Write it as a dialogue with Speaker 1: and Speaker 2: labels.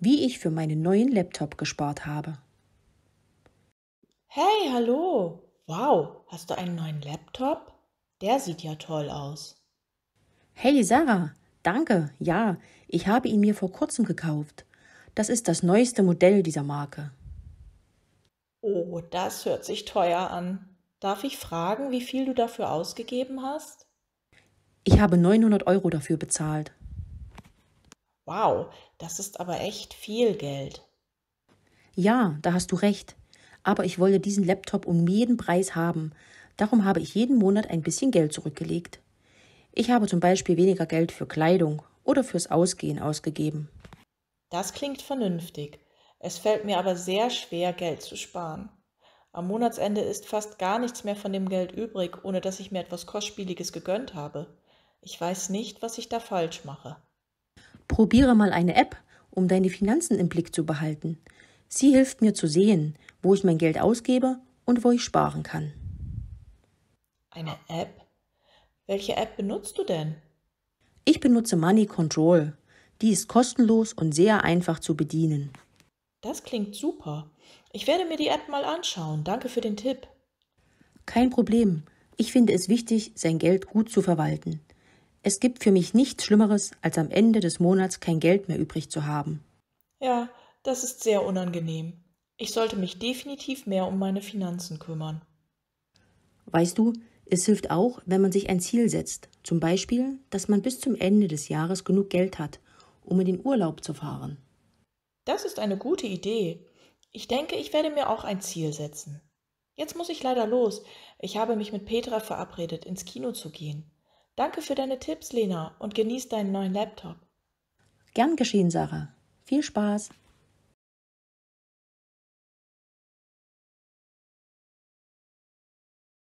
Speaker 1: wie ich für meinen neuen Laptop gespart habe.
Speaker 2: Hey, hallo! Wow, hast du einen neuen Laptop? Der sieht ja toll aus.
Speaker 1: Hey, Sarah! Danke, ja, ich habe ihn mir vor kurzem gekauft. Das ist das neueste Modell dieser Marke.
Speaker 2: Oh, das hört sich teuer an. Darf ich fragen, wie viel du dafür ausgegeben hast?
Speaker 1: Ich habe 900 Euro dafür bezahlt.
Speaker 2: Wow, das ist aber echt viel Geld.
Speaker 1: Ja, da hast du recht. Aber ich wollte diesen Laptop um jeden Preis haben. Darum habe ich jeden Monat ein bisschen Geld zurückgelegt. Ich habe zum Beispiel weniger Geld für Kleidung oder fürs Ausgehen ausgegeben.
Speaker 2: Das klingt vernünftig. Es fällt mir aber sehr schwer, Geld zu sparen. Am Monatsende ist fast gar nichts mehr von dem Geld übrig, ohne dass ich mir etwas Kostspieliges gegönnt habe. Ich weiß nicht, was ich da falsch mache.
Speaker 1: Probiere mal eine App, um deine Finanzen im Blick zu behalten. Sie hilft mir zu sehen, wo ich mein Geld ausgebe und wo ich sparen kann.
Speaker 2: Eine App? Welche App benutzt du denn?
Speaker 1: Ich benutze Money Control. Die ist kostenlos und sehr einfach zu bedienen.
Speaker 2: Das klingt super. Ich werde mir die App mal anschauen. Danke für
Speaker 1: den Tipp. Kein Problem. Ich finde es wichtig, sein Geld gut zu verwalten. Es gibt für mich nichts Schlimmeres, als am Ende des Monats kein Geld mehr übrig zu haben.
Speaker 2: Ja, das ist sehr unangenehm. Ich sollte mich definitiv mehr um meine Finanzen kümmern.
Speaker 1: Weißt du, es hilft auch, wenn man sich ein Ziel setzt, zum Beispiel, dass man bis zum Ende des Jahres genug Geld hat, um in den Urlaub zu fahren.
Speaker 2: Das ist eine gute Idee. Ich denke, ich werde mir auch ein Ziel setzen. Jetzt muss ich leider los. Ich habe mich mit Petra verabredet, ins Kino zu gehen. Danke für deine Tipps, Lena, und genieß deinen neuen Laptop.
Speaker 1: Gern geschehen, Sarah. Viel Spaß!